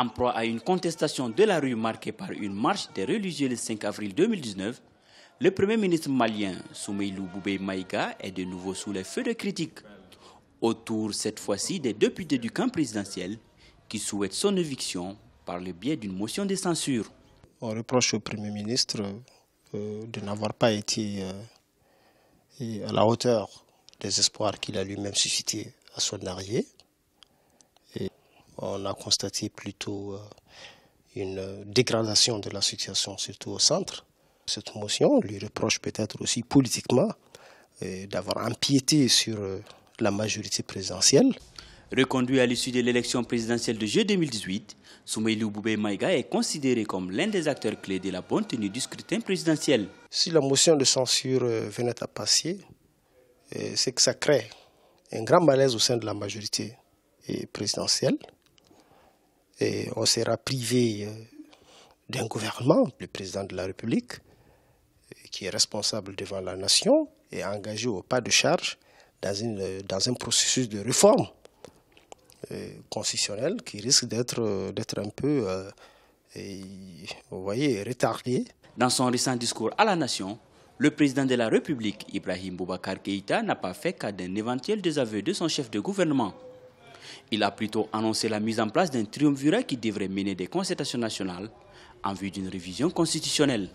En proie à une contestation de la rue marquée par une marche des religieux le 5 avril 2019, le Premier ministre malien Soumeilou Boubé Maïga est de nouveau sous les feux de critique autour cette fois-ci des députés du camp présidentiel qui souhaitent son éviction par le biais d'une motion de censure. On reproche au Premier ministre euh, de n'avoir pas été euh, à la hauteur des espoirs qu'il a lui-même suscités à son arrière on a constaté plutôt euh, une dégradation de la situation, surtout au centre. Cette motion lui reproche peut-être aussi politiquement euh, d'avoir empiété sur euh, la majorité présidentielle. Reconduit à l'issue de l'élection présidentielle de juin 2018, Soumeilou Boubé Maïga est considéré comme l'un des acteurs clés de la bonne tenue du scrutin présidentiel. Si la motion de censure venait à passer, c'est que ça crée un grand malaise au sein de la majorité présidentielle on sera privé euh, d'un gouvernement, le président de la République, qui est responsable devant la nation et engagé au pas de charge dans, euh, un processus de réforme euh, constitutionnelle qui risque d'être, un peu, vous voyez, retardé. Dans son récent discours à la nation, le président de la République, Ibrahim Boubacar Keïta, n'a pas fait cas d'un éventuel désaveu de son chef de gouvernement. Il a plutôt annoncé la mise en place d'un triumvirat qui devrait mener des concertations nationales en vue d'une révision constitutionnelle.